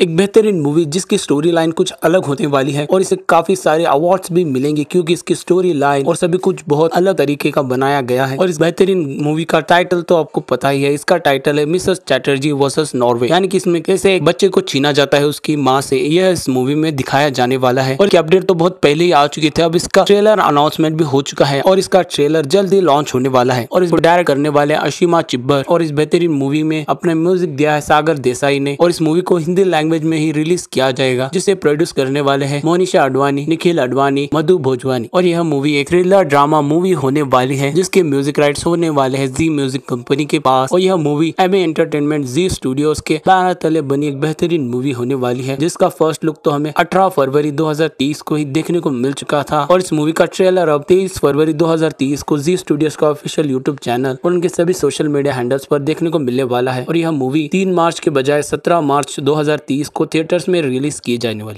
एक बेहतरीन मूवी जिसकी स्टोरी लाइन कुछ अलग होने वाली है और इसे काफी सारे अवार्ड्स भी मिलेंगे क्योंकि इसकी स्टोरी लाइन और सभी कुछ बहुत अलग तरीके का बनाया गया है और इस बेहतरीन मूवी का टाइटल तो आपको पता ही है इसका टाइटल है मिसेस चैटर्जी वर्सेस नॉर्वे यानी कि इसमें कैसे एक बच्चे को छीना जाता है उसकी माँ से यह इस मूवी में दिखाया जाने वाला है और अपडेट तो बहुत पहले ही आ चुकी थे अब इसका ट्रेलर अनाउंसमेंट भी हो चुका है और इसका ट्रेलर जल्द ही लॉन्च होने वाला है और इसको डायरेक्ट करने वाले अशीमा चिब्बर और इस बेहतरीन मूवी में अपने म्यूजिक दिया है सागर देसाई ने और इस मूवी को हिंदी लैंग्वेज लैंग्वेज में ही रिलीज किया जाएगा जिसे प्रोड्यूस करने वाले हैं मोनिशा अडवाणी निखिल अडवाणी मधु भोजवानी और यह मूवी एक थ्रिलर ड्रामा मूवी होने वाली है जिसके म्यूजिक राइट होने वाले है जी म्यूजिक कंपनी के पास और यह movie M entertainment Zee studio के बारह तले बनी एक बेहतरीन मूवी होने वाली है जिसका फर्स्ट लुक तो हमें अठारह फरवरी दो को ही देखने को मिल चुका था और इस मूवी का ट्रेलर अब तेईस फरवरी दो को जी स्टूडियोज का ऑफिशियल यूट्यूब चैनल और उनके सभी सोशल मीडिया हैंडल्स पर देखने को मिलने वाला है और यह मूवी तीन मार्च के बजाय सत्रह मार्च दो इसको थिएटर्स में रिलीज़ किए जाने वाली